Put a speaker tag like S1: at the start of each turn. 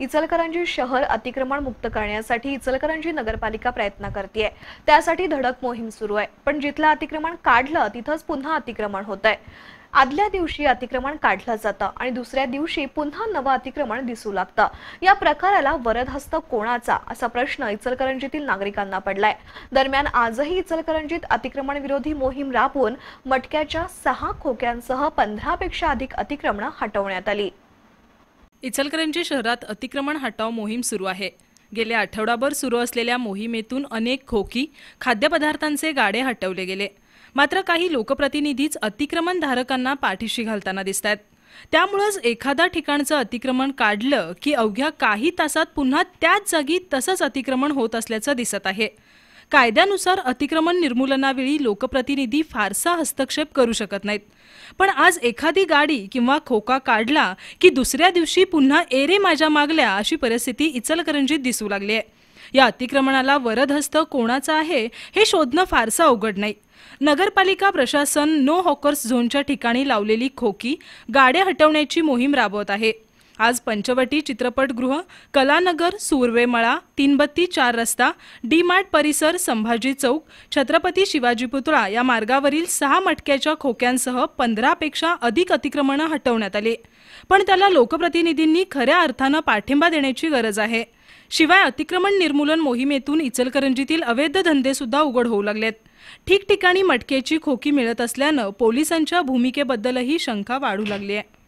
S1: इचलकरंजी शहर अतिक्रमण मुक्त करण्यासाठी इचलकरंजी नगरपालिका प्रयत्न करते त्यासाठी धडक मोहीम सुरू आहे पण जिथलं अतिक्रमण काढलं तिथंच पुन्हा अतिक्रमण होत आहे आदल्या दिवशी अतिक्रमण काढलं जातं आणि दुसऱ्या दिवशी पुन्हा नवं अतिक्रमण दिसू लागतं या प्रकाराला वरदहस्त कोणाचा असा प्रश्न इचलकरंजीतील नागरिकांना पडलाय दरम्यान आजही इचलकरंजीत अतिक्रमण विरोधी मोहीम राबवून मटक्याच्या सहा खोक्यांसह पंधरापेक्षा अधिक अतिक्रमण हटवण्यात आली
S2: इचलकरंजी शहरात अतिक्रमण हटाव मोहीम सुरू आहे गेल्या आठवडाभर सुरू असलेल्या मोहिमेतून अनेक खोकी खाद्यपदार्थांचे गाडे हटवले गेले मात्र काही लोकप्रतिनिधीच अतिक्रमणधारकांना पाठीशी घालताना दिसत आहेत त्यामुळंच एखादा ठिकाणचं अतिक्रमण काढलं की अवघ्या काही तासात पुन्हा त्याच जागी तसंच अतिक्रमण होत असल्याचं दिसत आहे कायद्यानुसार अतिक्रमण निर्मूलनावेळी लोकप्रतिनिधी फारसा हस्तक्षेप करू शकत नाहीत पण आज एखादी गाडी किंवा खोका काढला की दुसऱ्या दिवशी पुन्हा एरे माझ्या मागल्या अशी परिस्थिती इचलकरंजीत दिसू लागली आहे या अतिक्रमणाला वरदहस्त कोणाचा आहे हे शोधणं फारसा अवघड नाही नगरपालिका प्रशासन नो हॉकर्स झोनच्या ठिकाणी लावलेली खोकी गाड्या हटवण्याची मोहीम राबवत आहे आज पंचवटी चित्रपटगृह कलानगर सुर्वेमळा तीनबत्ती चार रस्ता डी मार्ट परिसर संभाजी चौक छत्रपती शिवाजी पुतळा या मार्गावरील सहा मटक्याच्या खोक्यांसह पंधरापेक्षा अधिक अतिक्रमणं हटवण्यात आली पण त्याला लोकप्रतिनिधींनी खऱ्या अर्थानं पाठिंबा देण्याची गरज आहे शिवाय अतिक्रमण निर्मूलन मोहिमेतून इचलकरंजीतील अवैध धंदे सुद्धा उघड होऊ लागलेत ठिकठिकाणी मटकेची खोकी मिळत असल्यानं पोलिसांच्या भूमिकेबद्दलही शंका वाढू लागली आहे